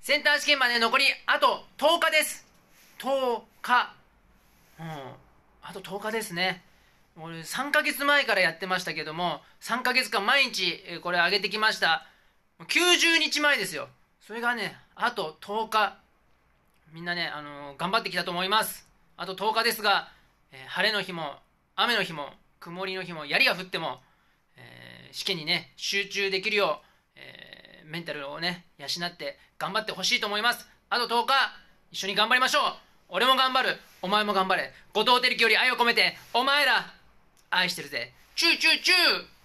センター試験まで残りあと10日です。10日。うん。あと10日ですね。俺3ヶ月前からやってましたけども、3ヶ月間毎日これ上げてきました。90日前ですよ。それがね、あと10日。みんなね、あのー、頑張ってきたと思います。あと10日ですが、えー、晴れの日も、雨の日も、曇りの日も、槍が降っても、えー、試験にね、集中できるよう、えーメンタルをね、養って頑張ってほしいと思います。あと10日、一緒に頑張りましょう。俺も頑張る。お前も頑張れ。後藤照樹より愛を込めて、お前ら、愛してるぜ。チューチューチュー